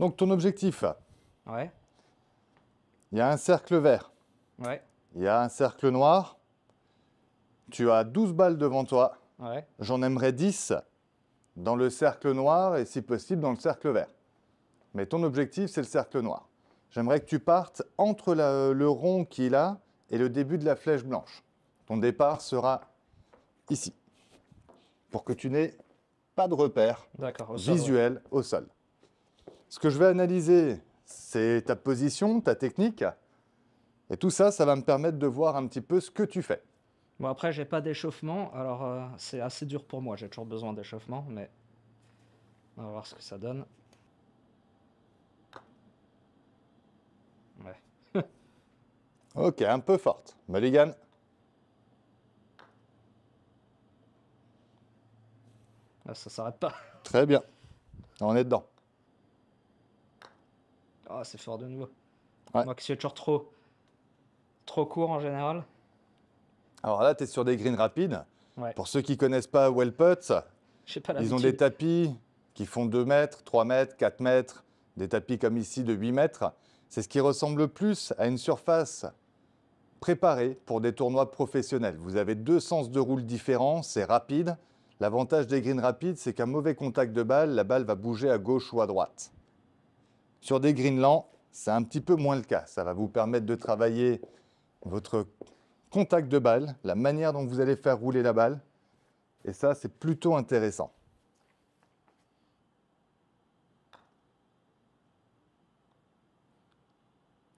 Donc ton objectif. Il y a un cercle vert. Il y a un cercle noir. Tu as 12 balles devant toi. J'en aimerais 10 dans le cercle noir et si possible dans le cercle vert. Mais ton objectif, c'est le cercle noir. J'aimerais que tu partes entre le rond qui est là et le début de la flèche blanche. Ton départ sera ici, pour que tu n'aies pas de repère visuel au sol. Ce que je vais analyser, c'est ta position, ta technique. Et tout ça, ça va me permettre de voir un petit peu ce que tu fais. Bon, après, j'ai pas d'échauffement, alors euh, c'est assez dur pour moi. J'ai toujours besoin d'échauffement, mais on va voir ce que ça donne. Ouais. ok, un peu forte. Mulligan. Là, ah, ça s'arrête pas. Très bien. On est dedans. Ah, c'est fort de nouveau. Moi qui suis toujours trop, trop court en général. Alors là, tu es sur des greens rapides. Pour ceux qui connaissent pas Well ils ont des tapis qui font 2 mètres, 3 mètres, 4 mètres, des tapis comme ici de 8 mètres. C'est ce qui ressemble le plus à une surface préparée pour des tournois professionnels. Vous avez deux sens de roule différents, c'est rapide. L'avantage des greens rapides, c'est qu'un mauvais contact de balle, la balle va bouger à gauche ou à droite. Sur des Greenland, c'est un petit peu moins le cas. Ça va vous permettre de travailler votre contact de balle, la manière dont vous allez faire rouler la balle. Et ça, c'est plutôt intéressant.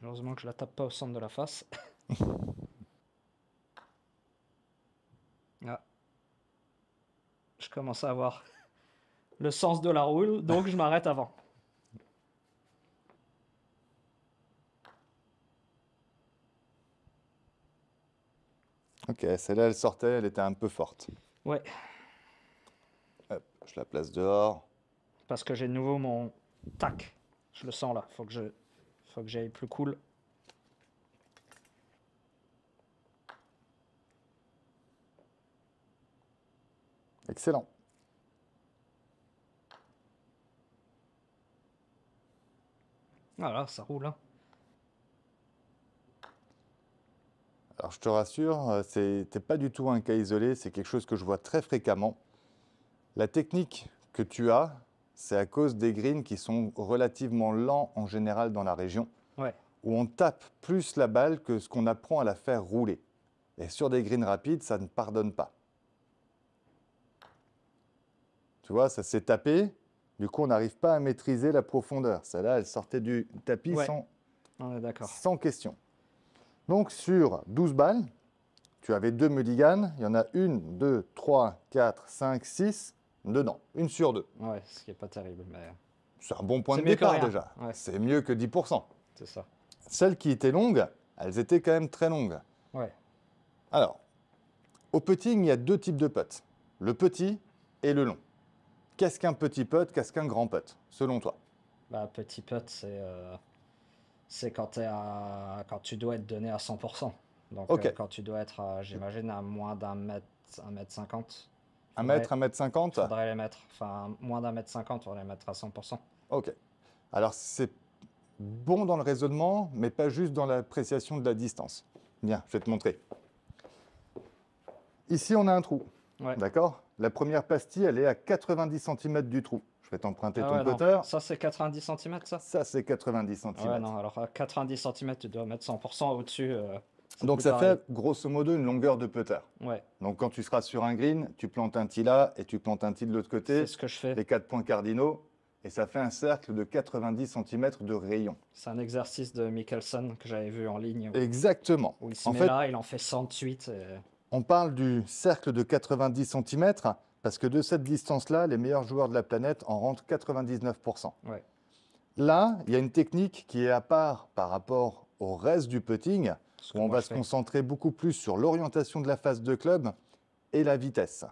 Heureusement que je la tape pas au centre de la face. Ah. Je commence à avoir le sens de la roule, donc je m'arrête avant. Ok, celle-là, elle sortait, elle était un peu forte. Ouais. je la place dehors. Parce que j'ai de nouveau mon... Tac Je le sens là, faut que je... Faut que j'aille plus cool. Excellent. Voilà, ah ça roule. Hein. Alors je te rassure, euh, ce n'est pas du tout un cas isolé, c'est quelque chose que je vois très fréquemment. La technique que tu as, c'est à cause des greens qui sont relativement lents en général dans la région, où on tape plus la balle que ce qu'on apprend à la faire rouler. Et sur des greens rapides, ça ne pardonne pas. Tu vois, ça s'est tapé, du coup on n'arrive pas à maîtriser la profondeur. Celle-là, elle sortait du tapis ah, sans question. Donc sur 12 balles, tu avais deux mulligans, il y en a une, deux, trois, quatre, cinq, six dedans, une sur deux. Ouais, ce qui n'est pas terrible. Mais... C'est un bon point de départ déjà. C'est mieux que 10%. C'est ça. Celles qui étaient longues, elles étaient quand même très longues. Ouais. Alors, au putting, il y a deux types de putts, le petit et le long. Qu'est-ce qu'un petit putt, qu'est-ce qu'un grand putt, selon toi bah, Petit putt, c'est. Euh, c'est quand, quand tu dois être donné à 100%. Donc euh, quand tu dois être, j'imagine, à moins d'un mètre, un mètre cinquante. Un mètre, un mètre cinquante Faudrait les mettre, enfin moins d'un mètre cinquante, on les mettre à 100%. Ok. Alors c'est bon dans le raisonnement, mais pas juste dans l'appréciation de la distance. Bien, je vais te montrer. Ici, on a un trou. D'accord La première pastille, elle est à 90 cm du trou vais t'emprunter ah ton Ça, c'est 90 cm, ça Ça, c'est 90 ah cm. alors à 90 cm, tu dois mettre 100% au-dessus. Euh, Donc, ça fait grosso modo une longueur de putter. Ouais. Donc, quand tu seras sur un green, tu plantes un tee là et tu plantes un tee de l'autre côté. C'est ce que je fais. Les quatre points cardinaux. Et ça fait un cercle de 90 cm de rayon. C'est un exercice de Mickelson que j'avais vu en ligne. Exactement. il se en fait, là, il en fait 108. On parle du cercle de 90 cm. Parce que de cette distance-là, les meilleurs joueurs de la planète en rentrent 99%. Là, il y a une technique qui est à part par rapport au reste du putting, où on va se concentrer beaucoup plus sur l'orientation de la face de club et la vitesse.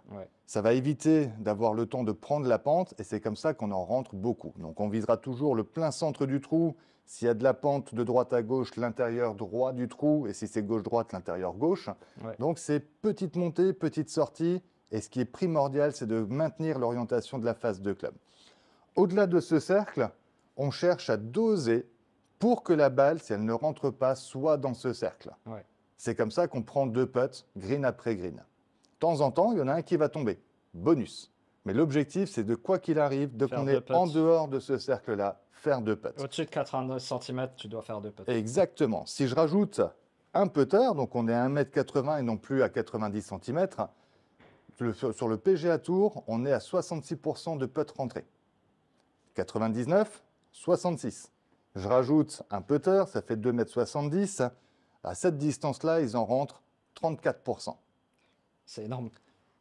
Ça va éviter d'avoir le temps de prendre la pente et c'est comme ça qu'on en rentre beaucoup. Donc on visera toujours le plein centre du trou. S'il y a de la pente de droite à gauche, l'intérieur droit du trou et si c'est gauche-droite, l'intérieur gauche. Donc c'est petite montée, petite sortie et ce qui est primordial, c'est de maintenir l'orientation de la face de club. Au-delà de ce cercle, on cherche à doser pour que la balle, si elle ne rentre pas, soit dans ce cercle. C'est comme ça qu'on prend deux putts, green après green. De temps en temps, il y en a un qui va tomber. Bonus. Mais l'objectif, c'est de quoi qu'il arrive, de qu'on est en dehors de ce cercle-là, faire deux putts. Au-dessus de 82 cm, tu dois faire deux putts. Exactement. Si je rajoute un putter, donc on est à 1m80 et non plus à 90 cm, sur le PGA Tour, on est à 66% de putt rentré. 99, 66. Je rajoute un putter, ça fait 2,70 m. À cette distance-là, ils en rentrent 34%. C'est énorme.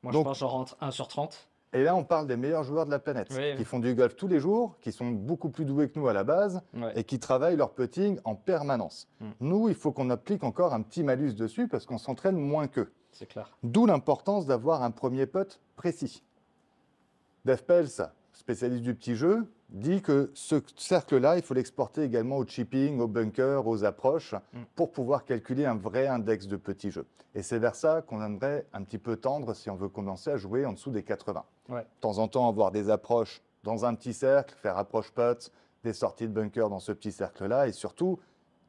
Moi, je j'en rentre 1 sur 30. Et là, on parle des meilleurs joueurs de la planète, qui font du golf tous les jours, qui sont beaucoup plus doués que nous à la base, et qui travaillent leur putting en permanence. Hmm. Nous, il faut qu'on applique encore un petit malus dessus, parce qu'on s'entraîne moins qu'eux. C'est clair. D'où l'importance d'avoir un premier putt précis. Dave Pels, spécialiste du petit jeu, dit que ce cercle-là, il faut l'exporter également au chipping, au bunker, aux approches, mm. pour pouvoir calculer un vrai index de petit jeu. Et c'est vers ça qu'on aimerait un petit peu tendre si on veut commencer à jouer en dessous des 80. Ouais. De temps en temps, avoir des approches dans un petit cercle, faire approche putt, des sorties de bunker dans ce petit cercle-là, et surtout,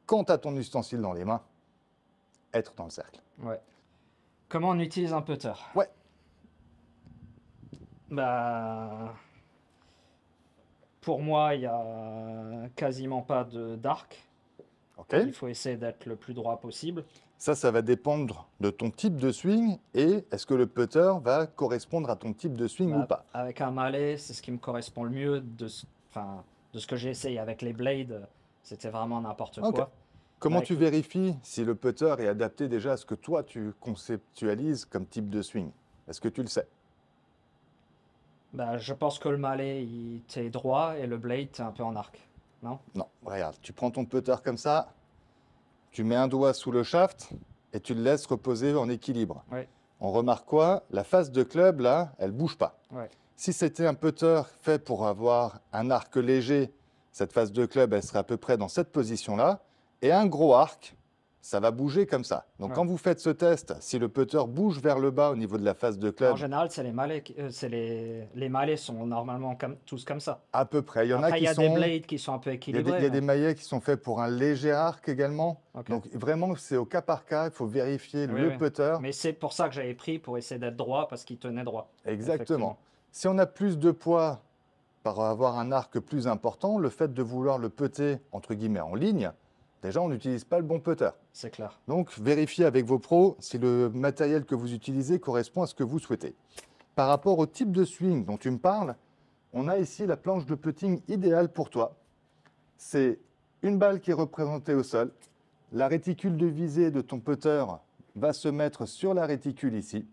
quand tu as ton ustensile dans les mains, être dans le cercle. Comment on utilise un putter Ouais. Bah. Pour moi, il n'y a quasiment pas de dark. Ok. Il faut essayer d'être le plus droit possible. Ça, ça va dépendre de ton type de swing et est-ce que le putter va correspondre à ton type de swing ou bah, pas Avec un mallet, c'est ce qui me correspond le mieux de, ce, de ce que j'ai essayé avec les blades. C'était vraiment n'importe quoi. Comment tu vérifies si le putter est adapté déjà à ce que toi tu conceptualises comme type de swing Est-ce que tu le sais ben, Je pense que le mallet, il est droit et le blade, est un peu en arc. Non Non, regarde, tu prends ton putter comme ça, tu mets un doigt sous le shaft et tu le laisses reposer en équilibre. On remarque quoi La face de club, là, elle bouge pas. Si c'était un putter fait pour avoir un arc léger, cette face de club, elle serait à peu près dans cette position-là et un gros arc, ça va bouger comme ça. Donc quand vous faites ce test, si le putter bouge vers le bas au niveau de la face de club... En général, c'est les mallets euh, les, les sont normalement comme, tous comme ça. À peu près. Il y en a qui y a des blades qui sont un peu équilibrés. Il y a des, maillets qui sont faits pour un léger arc également. Donc vraiment, c'est au cas par cas, il faut vérifier le putter. Mais c'est pour ça que j'avais pris, pour essayer d'être droit, parce qu'il tenait droit. Exactement. Si on a plus de poids par avoir un arc plus important, le fait de vouloir le putter, entre guillemets, en ligne, Déjà, on n'utilise pas le bon putter. C'est clair. Donc, vérifiez avec vos pros si le matériel que vous utilisez correspond à ce que vous souhaitez. Par rapport au type de swing dont tu me parles, on a ici la planche de putting idéale pour toi. C'est une balle qui est représentée au sol. La réticule de visée de ton putter va se mettre sur la réticule ici.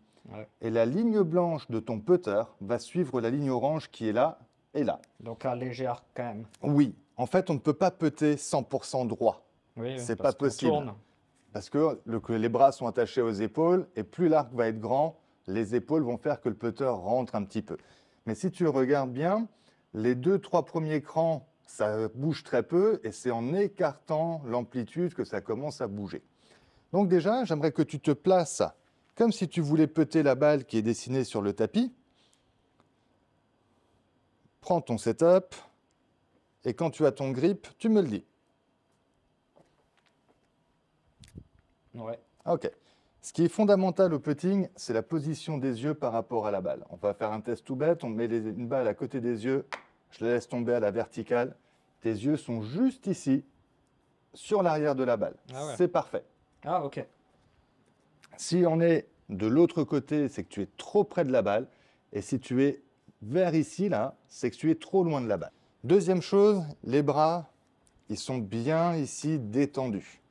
Et la ligne blanche de ton putter va suivre la ligne orange qui est là et là. Donc un léger arc quand même. Oui. En fait, on ne peut pas putter 100% droit c'est pas possible. Parce que les bras sont attachés aux épaules et plus l'arc va être grand, les épaules vont faire que le putter rentre un petit peu. Mais si tu regardes bien, les deux, trois premiers crans, ça bouge très peu et c'est en écartant l'amplitude que ça commence à bouger. Donc déjà, j'aimerais que tu te places comme si tu voulais péter la balle qui est dessinée sur le tapis. Prends ton setup et quand tu as ton grip, tu me le dis. Ok. Ce qui est fondamental au putting, c'est la position des yeux par rapport à la balle. On va faire un test tout bête, on met une balle à côté des yeux, je la laisse tomber à la verticale. Tes yeux sont juste ici, sur l'arrière de la balle. Ah c'est parfait. Ah ok. Si on est de l'autre côté, c'est que tu es trop près de la balle. Et si tu es vers ici, là, c'est que tu es trop loin de la balle. Deuxième chose, les bras, ils sont bien ici détendus.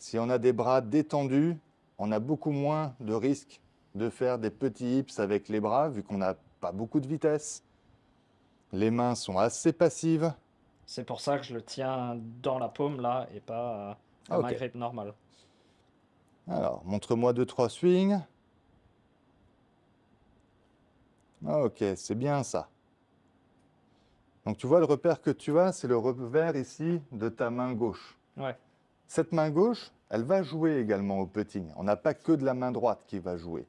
Si on a des bras détendus, on a beaucoup moins de risques de faire des petits hips avec les bras vu qu'on n'a pas beaucoup de vitesse. Les mains sont assez passives. C'est pour ça que je le tiens dans la paume là et pas à ah, ma grippe normale. Alors, montre-moi deux, trois swings. Ok, c'est bien ça. Donc tu vois, le repère que tu as, c'est le revers ici de ta main gauche. Ouais. Cette main gauche, elle va jouer également au putting. On n'a pas que de la main droite qui va jouer.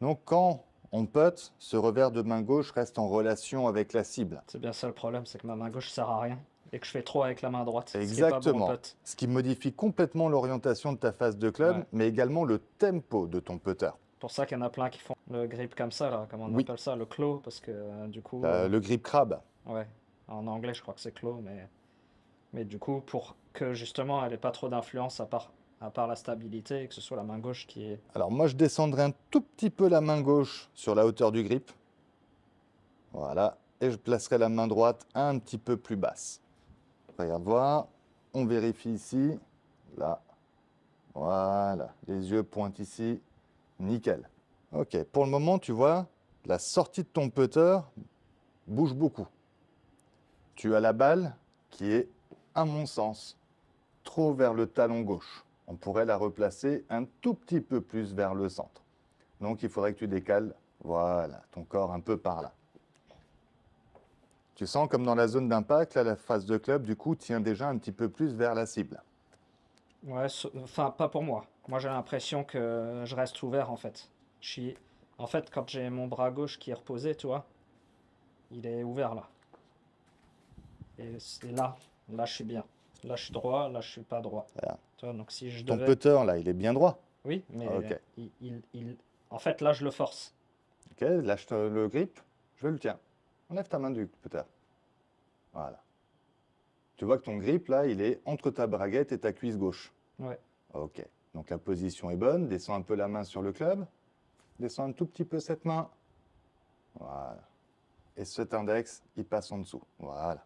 Donc quand on putte, ce revers de main gauche reste en relation avec la cible. C'est bien ça le problème, c'est que ma main gauche sert à rien et que je fais trop avec la main droite. Exactement. Ce qui, modifie complètement l'orientation de ta phase de club, mais également le tempo de ton putter. C'est Pour ça qu'il y en a plein qui font le grip comme ça, là, on appelle ça, le claw, parce que euh, du coup. Euh, le grip crab. Ouais. En anglais, je crois que c'est claw, mais mais du coup, pour que justement elle n'ait pas trop d'influence à part, à part la stabilité et que ce soit la main gauche qui est... Alors moi je descendrai un tout petit peu la main gauche sur la hauteur du grip. Voilà, et je placerai la main droite un petit peu plus basse. Regarde voir, on vérifie ici, là, voilà, les yeux pointent ici, nickel. Ok, pour le moment tu vois, la sortie de ton putter bouge beaucoup. Tu as la balle qui est, à mon sens, trop vers le talon gauche. On pourrait la replacer un tout petit peu plus vers le centre. Donc il faudrait que tu décales, voilà, ton corps un peu par là. Tu sens comme dans la zone d'impact, la face de club, du coup, tient déjà un petit peu plus vers la cible. Ouais, enfin, pas pour moi. Moi, j'ai l'impression que je reste ouvert, en fait. Je En fait, quand j'ai mon bras gauche qui est reposé, tu vois, il est ouvert, là. Et, c'est là, là, je suis bien. Là, je suis droit, là, je suis pas droit. Ton putter, là, il est bien droit. Oui, mais ah, euh, en fait, là, je le force. Ok, lâche le grip, je le tiens. Enlève ta main du putter. Voilà. Tu vois que ton grip, là, il est entre ta braguette et ta cuisse gauche. Ouais. Ok. Donc la position est bonne. Descends un peu la main sur le club. Descends un tout petit peu cette main. Voilà. Et cet index, il passe en dessous. Voilà.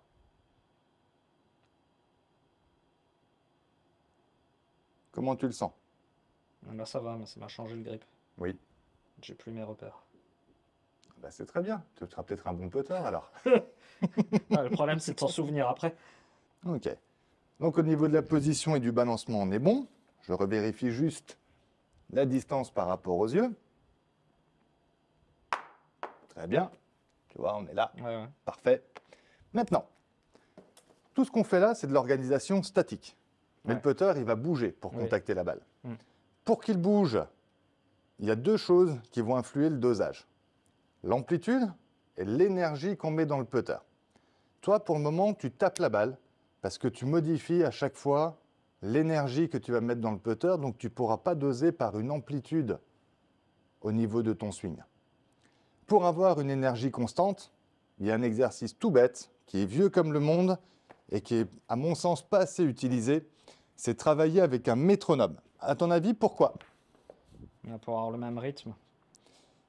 Comment tu le sens ah bah, Ça va, ça m'a changé le grip. Oui. J'ai plus mes repères. Ah bah, c'est très bien. Tu seras peut-être un bon putter alors. Ah, le problème, c'est de s'en souvenir après. Ok. Donc au niveau de la position et du balancement, on est bon. Je revérifie juste la distance par rapport aux yeux. Très bien. Tu vois, on est là. Parfait. Maintenant, tout ce qu'on fait là, c'est de l'organisation statique. Mais le putter, il va bouger pour contacter la balle. Mm. Pour qu'il bouge, il y a deux choses qui vont influer le dosage. L'amplitude et l'énergie qu'on met dans le putter. Toi, pour le moment, tu tapes la balle parce que tu modifies à chaque fois l'énergie que tu vas mettre dans le putter, donc tu ne pourras pas doser par une amplitude au niveau de ton swing. Pour avoir une énergie constante, il y a un exercice tout bête, qui est vieux comme le monde et qui est, à mon sens, pas assez utilisé, c'est travailler avec un métronome. À ton avis, pourquoi bah, Pour avoir le même rythme.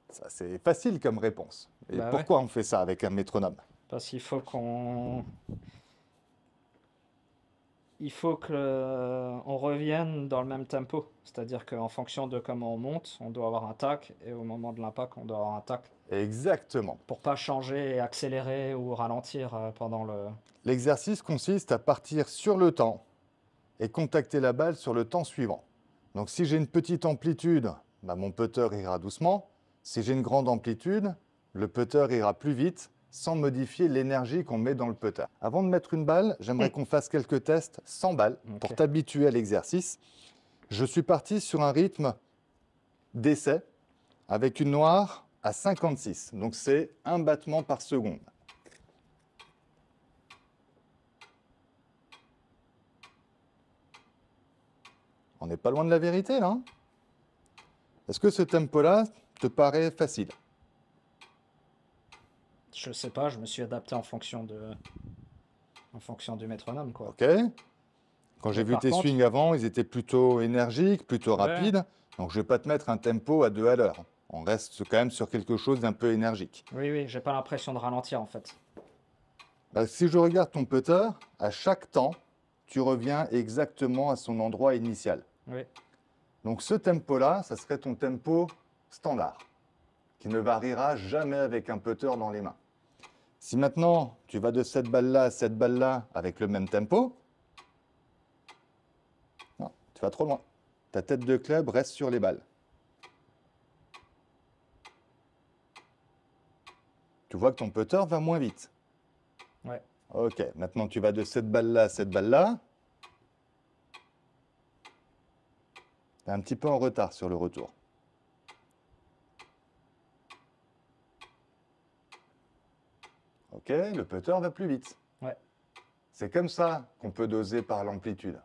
Ça, c'est facile comme réponse. Et bah pourquoi on fait ça avec un métronome Parce qu'il faut qu'on. Il faut qu'on revienne dans le même tempo. C'est-à-dire qu'en fonction de comment on monte, on doit avoir un tac, et au moment de l'impact, on doit avoir un tac. Exactement. Pour pas changer accélérer ou ralentir euh, pendant le. L'exercice consiste à partir sur le temps et contacter la balle sur le temps suivant. Donc si j'ai une petite amplitude, bah, mon putter ira doucement. Si j'ai une grande amplitude, le putter ira plus vite sans modifier l'énergie qu'on met dans le putter. Avant de mettre une balle, j'aimerais qu'on fasse quelques tests sans balle pour t'habituer à l'exercice. Je suis parti sur un rythme d'essai avec une noire à 56. Donc c'est un battement par seconde. On n'est pas loin de la vérité, là. Est-ce que ce tempo-là te paraît facile Je sais pas, je me suis adapté en fonction de en fonction du métronome, quoi. Ok. Quand j'ai vu tes swings avant, ils étaient plutôt énergiques, plutôt rapides. Donc, je vais pas te mettre un tempo à deux à l'heure. On reste quand même sur quelque chose d'un peu énergique. Oui, oui, j'ai pas l'impression de ralentir en fait. Bah, si je regarde ton putter, à chaque temps, tu reviens exactement à son endroit initial. Donc ce tempo-là, ça serait ton tempo standard, qui ne variera jamais avec un putter dans les mains. Si maintenant tu vas de cette balle-là à cette balle-là avec le même tempo, tu vas trop loin. Ta tête de club reste sur les balles. Tu vois que ton putter va moins vite. Ouais. Ok, maintenant tu vas de cette balle-là à cette balle-là. un petit peu en retard sur le retour. Ok, le putter va plus vite. C'est comme ça qu'on peut doser par l'amplitude.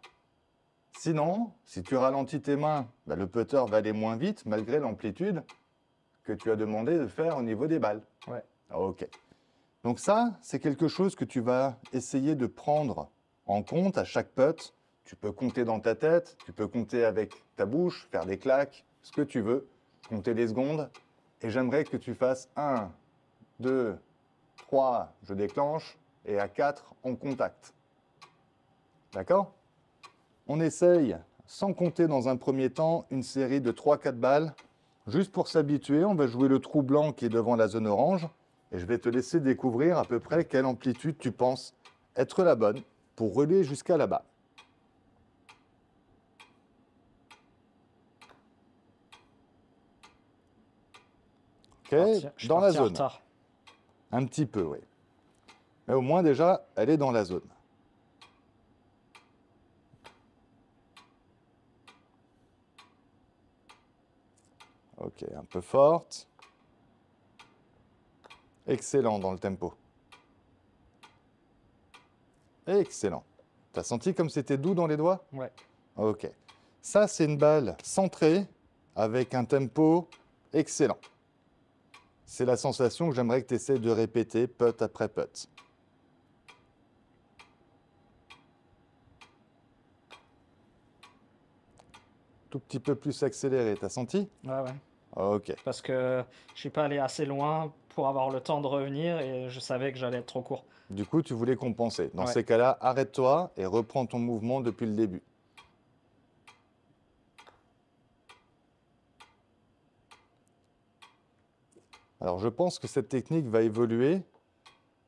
Sinon, si tu ralentis tes mains, bah, le putter va aller moins vite malgré l'amplitude que tu as demandé de faire au niveau des balles. Ah, ok. Donc ça, c'est quelque chose que tu vas essayer de prendre en compte à chaque putt tu peux compter dans ta tête, tu peux compter avec ta bouche, faire des claques, ce que tu veux, compter les secondes. Et j'aimerais que tu fasses 1, 2, 3, je déclenche, et à 4, on contacte. D'accord On essaye, sans compter dans un premier temps, une série de 3-4 balles. Juste pour s'habituer, on va jouer le trou blanc qui est devant la zone orange, et je vais te laisser découvrir à peu près quelle amplitude tu penses être la bonne pour relayer jusqu'à là-bas. dans la zone. Un petit peu, oui. Mais au moins déjà, elle est dans la zone. Ok, un peu forte. Excellent dans le tempo. Excellent. T'as senti comme c'était doux dans les doigts Ouais. Ok. Ça, c'est une balle centrée avec un tempo excellent. C'est la sensation que j'aimerais que tu essaies de répéter putt après putt. Tout petit peu plus accéléré, t'as senti Ouais, ouais. Ok. Parce que je suis pas allé assez loin pour avoir le temps de revenir et je savais que j'allais être trop court. Du coup, tu voulais compenser. Dans ces cas-là, arrête-toi et reprends ton mouvement depuis le début. Alors je pense que cette technique va évoluer,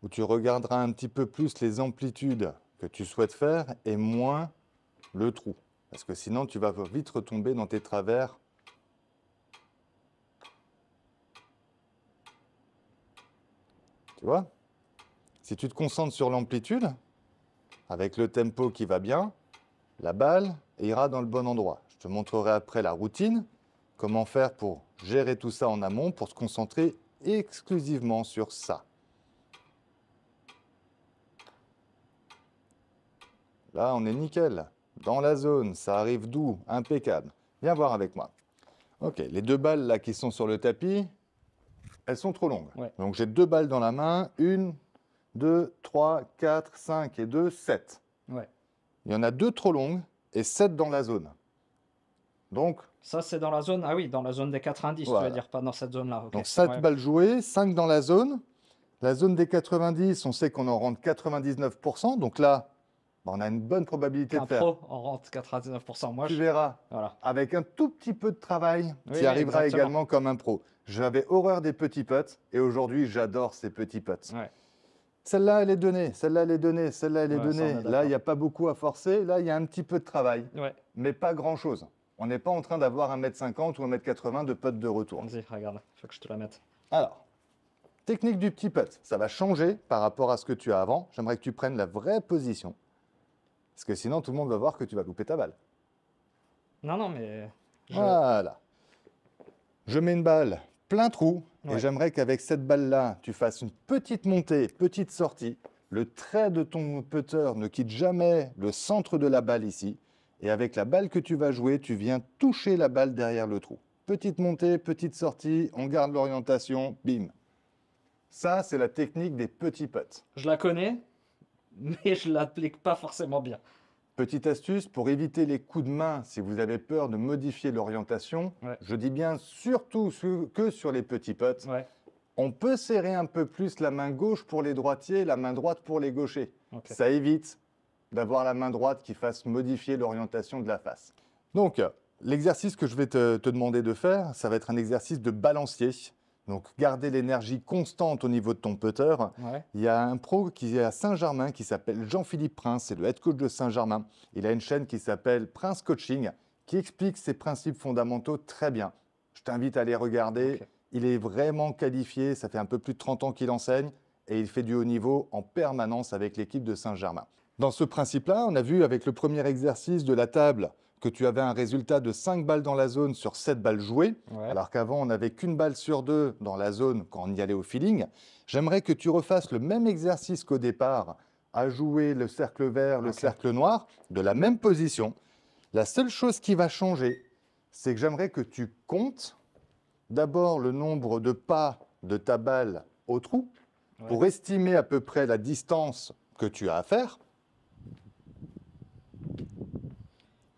où tu regarderas un petit peu plus les amplitudes que tu souhaites faire et moins le trou. Parce que sinon, tu vas vite retomber dans tes travers. Tu vois Si tu te concentres sur l'amplitude, avec le tempo qui va bien, la balle ira dans le bon endroit. Je te montrerai après la routine, comment faire pour gérer tout ça en amont, pour se concentrer exclusivement sur ça. Là, on est nickel. Dans la zone, ça arrive doux, Impeccable. Viens voir avec moi. Ok, les deux balles là qui sont sur le tapis, elles sont trop longues. Donc j'ai deux balles dans la main, une, deux, trois, quatre, cinq et deux, sept. Il y en a deux trop longues et sept dans la zone. Donc, ça, c'est dans la zone. Ah oui, dans la zone des 90, tu veux dire, pas dans cette zone-là. Donc, 7 balles jouées, 5 dans la zone. La zone des 90, on sait qu'on en rentre 99%. Donc là, bah, on a une bonne probabilité un de pro, on rentre 99%. Moi, tu je... verras. Voilà. Avec un tout petit peu de travail, oui, tu arriveras également comme un pro. J'avais horreur des petits potes et aujourd'hui, j'adore ces petits potes. Celle-là, elle est donnée. Celle-là, elle est donnée. Celle-là, elle est donnée. Là, il n'y a pas beaucoup à forcer. Là, il y a un petit peu de travail, mais pas grand-chose. On n'est pas en train d'avoir un mètre 50 ou 1m80 de putt de retour. Vas-y, regarde, faut que je te la mette. Alors, technique du petit putt, ça va changer par rapport à ce que tu as avant. J'aimerais que tu prennes la vraie position. Parce que sinon, tout le monde va voir que tu vas louper ta balle. Non, non, mais. Voilà. Je mets une balle plein trou. Et j'aimerais qu'avec cette balle-là, tu fasses une petite montée, petite sortie. Le trait de ton putter ne quitte jamais le centre de la balle ici. Et avec la balle que tu vas jouer, tu viens toucher la balle derrière le trou. Petite montée, petite sortie, on garde l'orientation, bim. Ça, c'est la technique des petits putts. Je la connais, mais je l'applique pas forcément bien. Petite astuce, pour éviter les coups de main, si vous avez peur de modifier l'orientation, je dis bien surtout que sur les petits putts, on peut serrer un peu plus la main gauche pour les droitiers, la main droite pour les gauchers. Ça évite d'avoir la main droite qui fasse modifier l'orientation de la face. Donc, l'exercice que je vais te, demander de faire, ça va être un exercice de balancier. Donc, garder l'énergie constante au niveau de ton putter. Il y a un pro qui est à Saint-Germain qui s'appelle Jean-Philippe Prince, c'est le head coach de Saint-Germain. Il a une chaîne qui s'appelle Prince Coaching qui explique ses principes fondamentaux très bien. Je t'invite à aller regarder. Il est vraiment qualifié, ça fait un peu plus de 30 ans qu'il enseigne et il fait du haut niveau en permanence avec l'équipe de Saint-Germain. Dans ce principe-là, on a vu avec le premier exercice de la table que tu avais un résultat de 5 balles dans la zone sur 7 balles jouées, alors qu'avant on n'avait qu'une balle sur deux dans la zone quand on y allait au feeling. J'aimerais que tu refasses le même exercice qu'au départ, à jouer le cercle vert, le cercle noir, de la même position. La seule chose qui va changer, c'est que j'aimerais que tu comptes d'abord le nombre de pas de ta balle au trou pour estimer à peu près la distance que tu as à faire.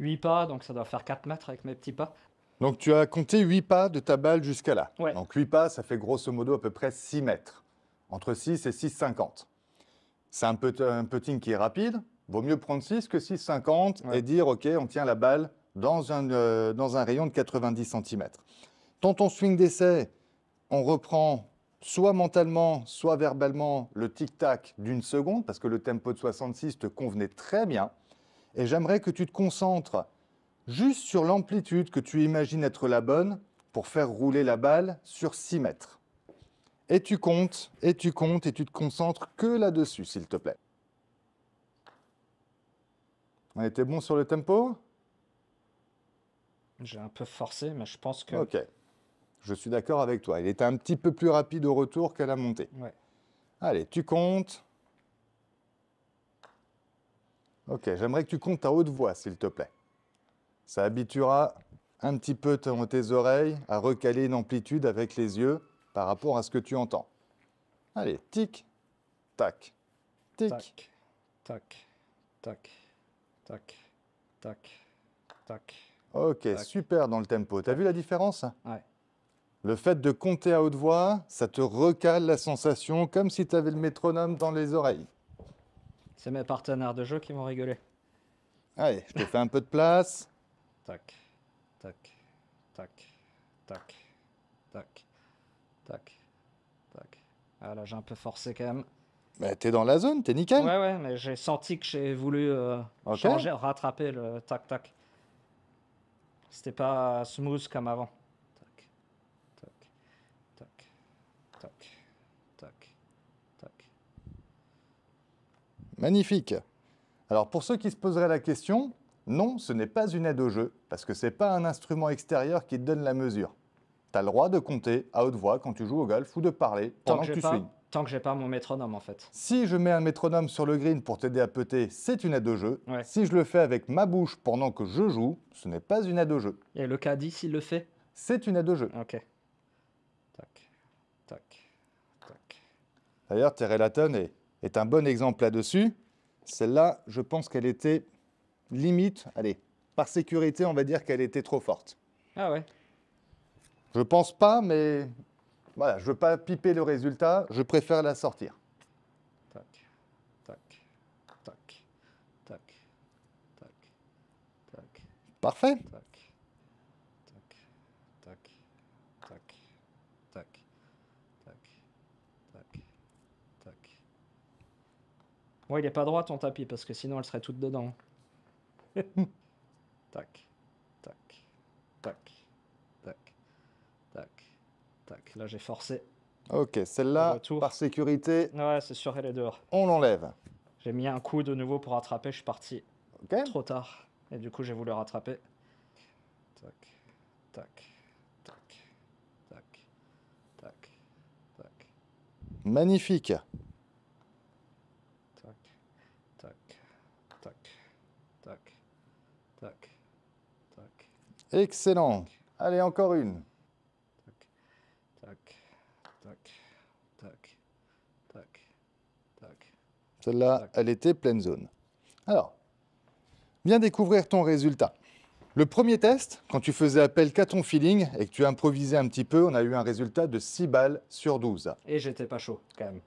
8 pas, donc ça doit faire 4 mètres avec mes petits pas. Donc tu as compté 8 pas de ta balle jusqu'à là. Donc 8 pas, ça fait grosso modo à peu près 6 mètres. Entre 6 et 6,50. C'est un, un putting qui est rapide. Vaut mieux prendre 6 que 6,50 et dire OK, on tient la balle dans un, euh, dans un rayon de 90 cm. Dans ton swing d'essai, on reprend soit mentalement, soit verbalement le tic-tac d'une seconde, parce que le tempo de 66 te convenait très bien et j'aimerais que tu te concentres juste sur l'amplitude que tu imagines être la bonne pour faire rouler la balle sur 6 mètres. Et tu comptes, et tu comptes, et tu te concentres que là-dessus, s'il te plaît. On était bon sur le tempo J'ai un peu forcé, mais je pense que... Ok, je suis d'accord avec toi. Il était un petit peu plus rapide au retour qu'à la montée. Ouais. Allez, tu comptes. Ok, j'aimerais que tu comptes à haute voix, s'il te plaît. Ça habituera un petit peu tes oreilles à recaler une amplitude avec les yeux par rapport à ce que tu entends. Allez, tic, tac, tic, tac, tac, tac, tac, tac, tac. Ok, super dans le tempo. T'as vu la différence Ouais. Le fait de compter à haute voix, ça te recale la sensation comme si tu avais le métronome dans les oreilles. C'est mes partenaires de jeu qui vont rigoler. Allez, je te fais un peu de place. Tac, tac, tac, tac, tac, tac, tac. Ah là, j'ai un peu forcé quand même. Mais t'es dans la zone, t'es nickel. Ouais, ouais, mais j'ai senti que j'ai voulu euh, changer, rattraper le tac-tac. C'était pas smooth comme avant. Magnifique. Alors pour ceux qui se poseraient la question, non, ce n'est pas une aide au jeu, parce que ce n'est pas un instrument extérieur qui te donne la mesure. Tu as le droit de compter à haute voix quand tu joues au golf ou de parler tant pendant que, tu pas, Tant que j'ai pas mon métronome en fait. Si je mets un métronome sur le green pour t'aider à péter, c'est une aide au jeu. Si je le fais avec ma bouche pendant que je joue, ce n'est pas une aide au jeu. Et le caddie s'il le fait C'est une aide au jeu. Ok. Tac, tac, tac. D'ailleurs, Terrell Latone est est un bon exemple là-dessus. Celle-là, je pense qu'elle était limite, allez, par sécurité, on va dire qu'elle était trop forte. Ah ouais Je pense pas, mais voilà, je veux pas piper le résultat, je préfère la sortir. Tac, tac, tac, tac, tac, tac. Parfait. Ouais, il est pas droit ton tapis, parce que sinon elle serait toute dedans. tac, tac, tac, tac, tac, tac. Là, j'ai forcé. Ok, celle-là, par sécurité. Ouais, c'est sûr, elle est dehors. On l'enlève. J'ai mis un coup de nouveau pour rattraper, je suis parti. ok Trop tard. Et du coup, j'ai voulu rattraper. Tac, tac, tac, tac, tac, tac. Magnifique. Excellent. Allez, encore une. Celle-là, elle était pleine zone. Alors, viens découvrir ton résultat. Le premier test, quand tu faisais appel qu'à ton feeling et que tu improvisais un petit peu, on a eu un résultat de 6 balles sur 12. Et j'étais pas chaud, quand même.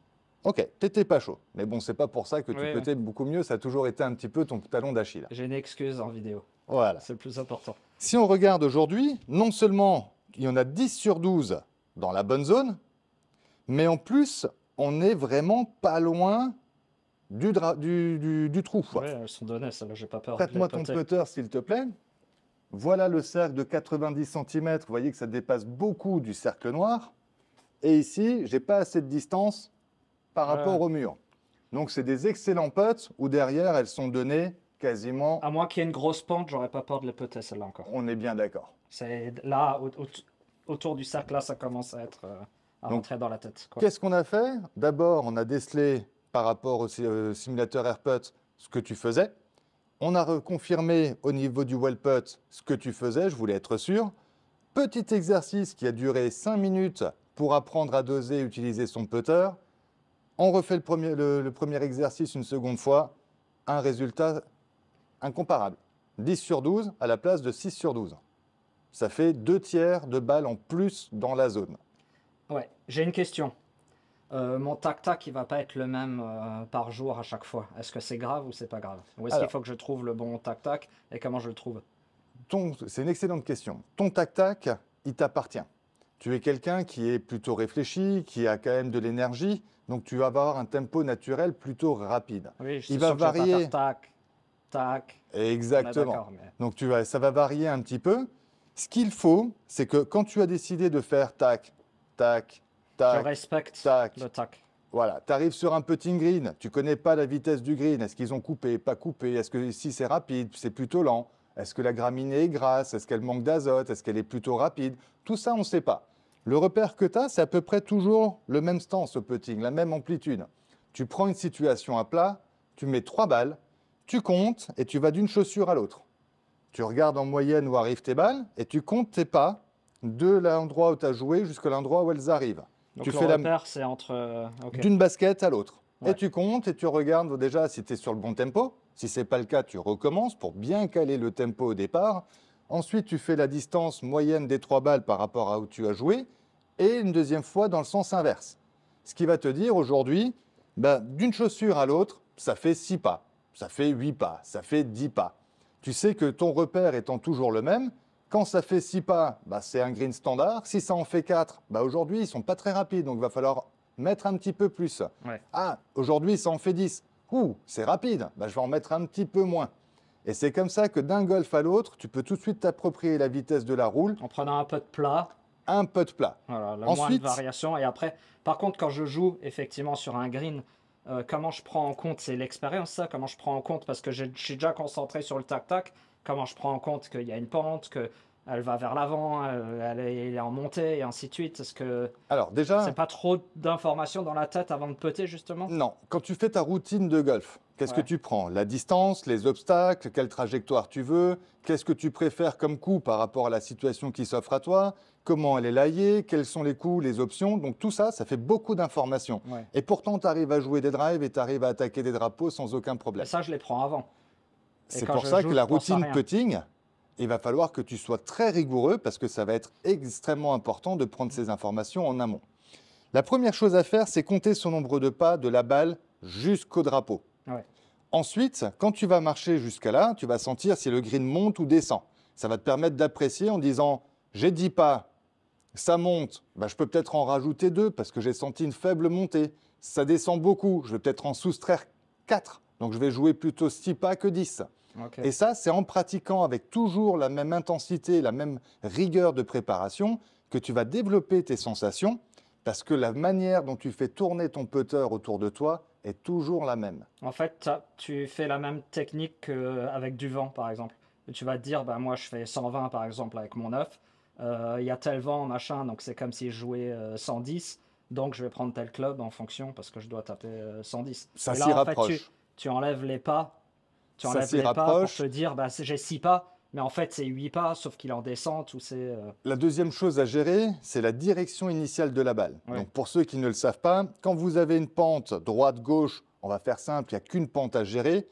Ok, t'étais pas chaud. Mais bon, c'est pas pour ça que tu peux beaucoup mieux. Ça a toujours été un petit peu ton talon d'Achille. J'ai une excuse en vidéo. Voilà. C'est le plus important. Si on regarde aujourd'hui, non seulement il y en a 10 sur 12 dans la bonne zone, mais en plus, on n'est vraiment pas loin du, trou. Oui, elles sont données, ça, là, n'ai pas peur. Prête-moi ton putter, s'il te plaît. Voilà le cercle de 90 cm. Vous voyez que ça dépasse beaucoup du cercle noir. Et ici, j'ai pas assez de distance par rapport au mur. Donc, c'est des excellents putts où derrière, elles sont données quasiment. À moins qu'il y ait une grosse pente, j'aurais pas peur de la putter, celle-là encore. On est bien d'accord. C'est là, autour du cercle, là, ça commence à être euh, à rentrer dans la tête. Qu'est-ce qu'on a fait D'abord, on a décelé par rapport au euh, simulateur AirPut ce que tu faisais. On a reconfirmé au niveau du Wellput ce que tu faisais, je voulais être sûr. Petit exercice qui a duré 5 minutes pour apprendre à doser et utiliser son putter. On refait le premier, le premier exercice une seconde fois. Un résultat incomparable. 10 sur 12 à la place de 6 sur 12. Ça fait deux tiers de balles en plus dans la zone. Ouais, j'ai une question. Euh, mon tac-tac, il va pas être le même euh, par jour à chaque fois. Est-ce que c'est grave ou c'est pas grave Ou est-ce qu'il faut que je trouve le bon tac-tac et comment je le trouve C'est une excellente question. Ton tac-tac, il t'appartient. Tu es quelqu'un qui est plutôt réfléchi, qui a quand même de l'énergie, donc tu vas avoir un tempo naturel plutôt rapide. il va varier. tac, tac. Exactement. Donc tu vas, ça va varier un petit peu. Ce qu'il faut, c'est que quand tu as décidé de faire tac, tac, tac, Je respecte tac, le tac. Voilà, tu arrives sur un putting green, tu connais pas la vitesse du green, est-ce qu'ils ont coupé, pas coupé, est-ce que si c'est rapide, c'est plutôt lent, est-ce que la graminée est grasse, est-ce qu'elle manque d'azote, est-ce qu'elle est plutôt rapide, tout ça on ne sait pas. Le repère que tu as, c'est à peu près toujours le même stance au putting, la même amplitude. Tu prends une situation à plat, tu mets trois balles, tu comptes et tu vas d'une chaussure à l'autre. Tu regardes en moyenne où arrivent tes balles et tu comptes tes pas de l'endroit où tu as joué jusqu'à l'endroit où elles arrivent. Donc tu fais la... c'est entre... Euh, d'une basket à l'autre. Et tu comptes et tu regardes déjà si tu es sur le bon tempo. Si ce n'est pas le cas, tu recommences pour bien caler le tempo au départ. Ensuite, tu fais la distance moyenne des trois balles par rapport à où tu as joué. Et une deuxième fois dans le sens inverse. Ce qui va te dire aujourd'hui, bah, d'une chaussure à l'autre, ça fait six pas. Ça fait 8 pas, ça fait 10 pas. Tu sais que ton repère étant toujours le même, quand ça fait 6 pas, bah c'est un green standard. Si ça en fait 4, bah aujourd'hui, ils ne sont pas très rapides, donc il va falloir mettre un petit peu plus. Ah, aujourd'hui, ça en fait 10. Ouh, c'est rapide, bah, je vais en mettre un petit peu moins. Et c'est comme ça que d'un golf à l'autre, tu peux tout de suite t'approprier la vitesse de la roule. En prenant un peu de plat. Un peu de plat. Voilà, la Ensuite, variation. Et après, par contre, quand je joue effectivement sur un green euh, comment je prends en compte, c'est l'expérience ça, comment je prends en compte, parce que j'ai je suis déjà concentré sur le tac-tac, comment je prends en compte qu'il y a une pente, que elle va vers l'avant, euh, elle, est en montée et ainsi de suite ce que alors déjà c'est pas trop d'informations dans la tête avant de putter justement Non, quand tu fais ta routine de golf, qu'est-ce que tu prends La distance, les obstacles, quelle trajectoire tu veux Qu'est-ce que tu préfères comme coup par rapport à la situation qui s'offre à toi Comment elle est laillée Quels sont les coups, les options Donc tout ça, ça fait beaucoup d'informations. Et pourtant, tu arrives à jouer des drives et tu arrives à attaquer des drapeaux sans aucun problème. Et ça, je les prends avant. C'est pour ça que la routine putting, il va falloir que tu sois très rigoureux parce que ça va être extrêmement important de prendre ces informations en amont. La première chose à faire, c'est compter son nombre de pas de la balle jusqu'au drapeau. Ensuite, quand tu vas marcher jusqu'à là, tu vas sentir si le green monte ou descend. Ça va te permettre d'apprécier en disant j'ai 10 pas, ça monte, bah, je peux peut-être en rajouter deux parce que j'ai senti une faible montée. Ça descend beaucoup, je vais peut-être en soustraire 4. Donc je vais jouer plutôt 6 pas que 10. Et ça, c'est en pratiquant avec toujours la même intensité, la même rigueur de préparation que tu vas développer tes sensations parce que la manière dont tu fais tourner ton putter autour de toi est toujours la même. En fait, tu fais la même technique euh, avec du vent, par exemple. tu vas te dire, bah, moi je fais 120 par exemple avec mon œuf. Euh, il y a tel vent, machin, donc c'est comme si je jouais 110, euh, donc je vais prendre tel club en fonction parce que je dois taper 110. Ça s'y rapproche. tu enlèves les pas tu ça s'y rapproche. pas pour se dire, bah, j'ai 6 pas, mais en fait, c'est huit pas, sauf qu'il en descend, ou c'est... Euh, la deuxième chose à gérer, c'est la direction initiale de la balle. Donc, pour ceux qui ne le savent pas, quand vous avez une pente droite-gauche, on va faire simple, il n'y a qu'une pente à gérer,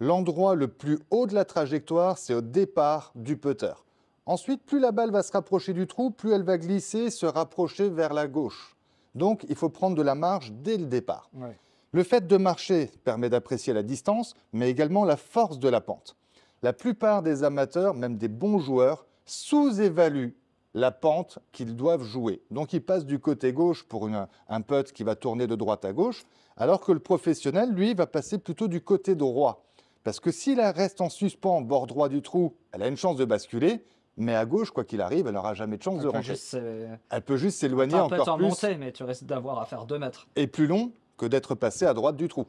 l'endroit le plus haut de la trajectoire, c'est au départ du putter. Ensuite, plus la balle va se rapprocher du trou, plus elle va glisser, se rapprocher vers la gauche. Donc, il faut prendre de la marge dès le départ. Le fait de marcher permet d'apprécier la distance, mais également la force de la pente. La plupart des amateurs, même des bons joueurs, sous-évaluent la pente qu'ils doivent jouer. Donc ils passent du côté gauche pour un putt qui va tourner de droite à gauche, alors que le professionnel, lui, va passer plutôt du côté droit. Parce que s'il reste en suspens bord droit du trou, elle a une chance de basculer, mais à gauche, quoi qu'il arrive, elle n'aura jamais de chance de rentrer. Elle peut juste s'éloigner encore plus. Elle peut en monter, mais tu restes d'avoir à faire deux mètres. Et plus long, que d'être passé à droite du trou.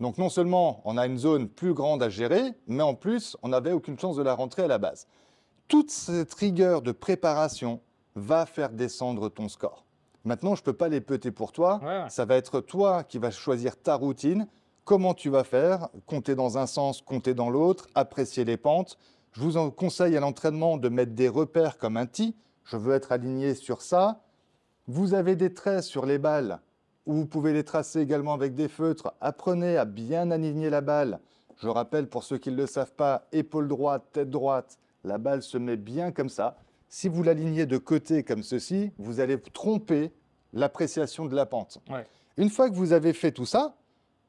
Donc non seulement on a une zone plus grande à gérer, mais en plus on n'avait aucune chance de la rentrer à la base. Toute cette rigueur de préparation va faire descendre ton score. Maintenant, je ne peux pas les péter pour toi. Ça va être toi qui vas choisir ta routine, comment tu vas faire, compter dans un sens, compter dans l'autre, apprécier les pentes. Je vous conseille à l'entraînement de mettre des repères comme un tee. Je veux être aligné sur ça. Vous avez des traits sur les balles vous pouvez les tracer également avec des feutres. Apprenez à bien aligner la balle. Je rappelle pour ceux qui ne le savent pas, épaule droite, tête droite, la balle se met bien comme ça. Si vous l'alignez de côté comme ceci, vous allez tromper l'appréciation de la pente. Une fois que vous avez fait tout ça,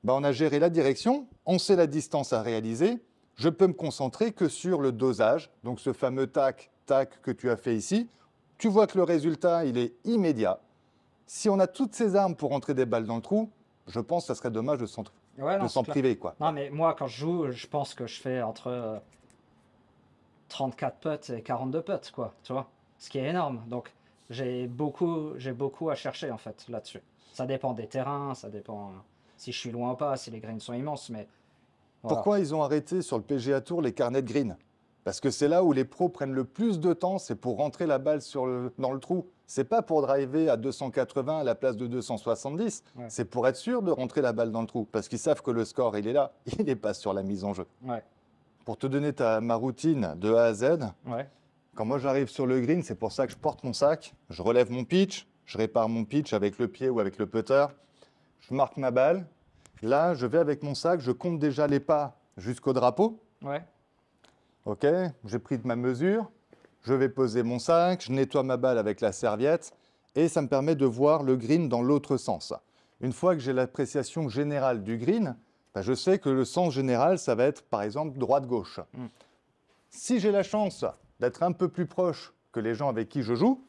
bah, on a géré la direction, on sait la distance à réaliser. Je peux me concentrer que sur le dosage, donc ce fameux tac, tac que tu as fait ici. Tu vois que le résultat, il est immédiat si on a toutes ces armes pour rentrer des balles dans le trou, je pense que ça serait dommage de s'en priver. Quoi. Non, mais moi, quand je joue, je pense que je fais entre 34 euh, putts et 42 putts, quoi, tu vois. Ce qui est énorme. Donc, j'ai beaucoup, beaucoup à chercher, en fait, là-dessus. Ça dépend des terrains, ça dépend euh, si je suis loin ou pas, si les greens sont immenses, mais... Pourquoi ils ont arrêté sur le PGA Tour les carnets de greens parce que c'est là où les pros prennent le plus de temps, c'est pour rentrer la balle dans le trou. C'est pas pour driver à 280 à la place de 270, c'est pour être sûr de rentrer la balle dans le trou, parce qu'ils savent que le score, il est là, il n'est pas sur la mise en jeu. Pour te donner ta, ma routine de A à Z, quand moi j'arrive sur le green, c'est pour ça que je porte mon sac, je relève mon pitch, je répare mon pitch avec le pied ou avec le putter, je marque ma balle, là je vais avec mon sac, je compte déjà les pas jusqu'au drapeau. OK, j'ai pris de ma mesure, je vais poser mon sac, je nettoie ma balle avec la serviette et ça me permet de voir le green dans l'autre sens. Une fois que j'ai l'appréciation générale du green, ben, je sais que le sens général, ça va être par exemple droite-gauche. Hmm. Si j'ai la chance d'être un peu plus proche que les gens avec qui je joue,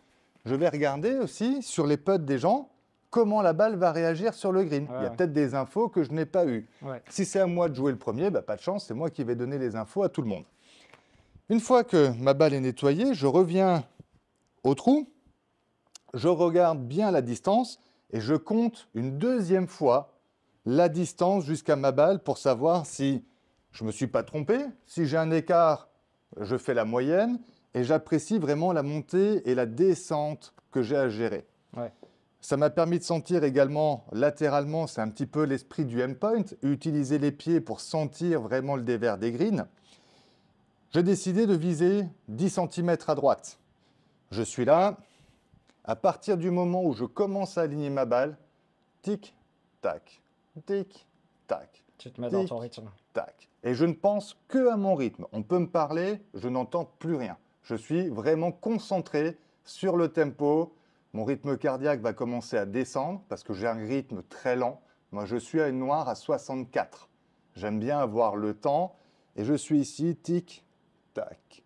je vais regarder aussi sur les potes des gens comment la balle va réagir sur le green. Ah Il y a peut-être des infos que je n'ai pas eues. Si c'est à moi de jouer le premier, ben, pas de chance, c'est moi qui vais donner les infos à tout le monde. Une fois que ma balle est nettoyée, je reviens au trou, je regarde bien la distance et je compte une deuxième fois la distance jusqu'à ma balle pour savoir si je ne me suis pas trompé, si j'ai un écart, je fais la moyenne et j'apprécie vraiment la montée et la descente que j'ai à gérer. Ça m'a permis de sentir également latéralement, c'est un petit peu l'esprit du endpoint utiliser les pieds pour sentir vraiment le dévers des greens. J'ai décidé de viser 10 cm à droite. Je suis là. À partir du moment où je commence à aligner ma balle, tic, tac, tic, tac. Tu te mets dans ton rythme. Tac. Et je ne pense que à mon rythme. On peut me parler, je n'entends plus rien. Je suis vraiment concentré sur le tempo. Mon rythme cardiaque va commencer à descendre parce que j'ai un rythme très lent. Moi, je suis à une noire à 64. J'aime bien avoir le temps et je suis ici, tic, tac,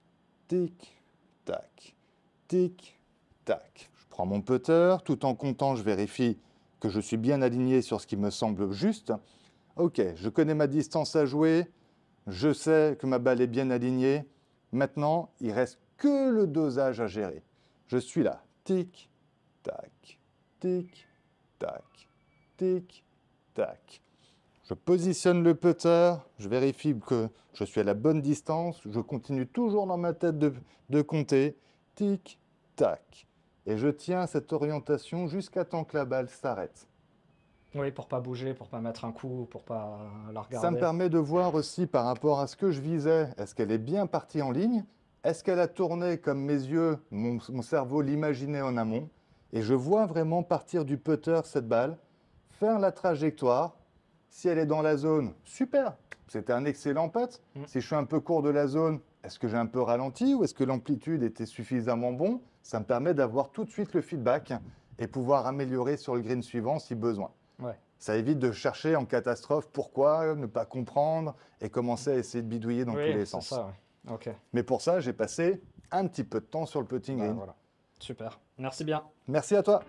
tic, tac, tic, tac. Je prends mon putter, tout en comptant, je vérifie que je suis bien aligné sur ce qui me semble juste. Ok, je connais ma distance à jouer, je sais que ma balle est bien alignée. Maintenant, il reste que le dosage à gérer. Je suis là, tic, tac, tic, tac, tic, tac. Je positionne le putter, je vérifie que je suis à la bonne distance, je continue toujours dans ma tête de, compter, tic, tac. Et je tiens cette orientation jusqu'à temps que la balle s'arrête. Oui, pour pas bouger, pour pas mettre un coup, pour pas la regarder. Ça me permet de voir aussi par rapport à ce que je visais, est-ce qu'elle est bien partie en ligne Est-ce qu'elle a tourné comme mes yeux, mon, mon cerveau l'imaginait en amont Et je vois vraiment partir du putter cette balle, faire la trajectoire, si elle est dans la zone, super, c'était un excellent putt. Mm. Si je suis un peu court de la zone, est-ce que j'ai un peu ralenti ou est-ce que l'amplitude était suffisamment bon Ça me permet d'avoir tout de suite le feedback et pouvoir améliorer sur le green suivant si besoin. Ça évite de chercher en catastrophe pourquoi, ne pas comprendre et commencer à essayer de bidouiller dans tous les sens. Mais pour ça, j'ai passé un petit peu de temps sur le putting bah, green. Super. Merci bien. Merci à toi.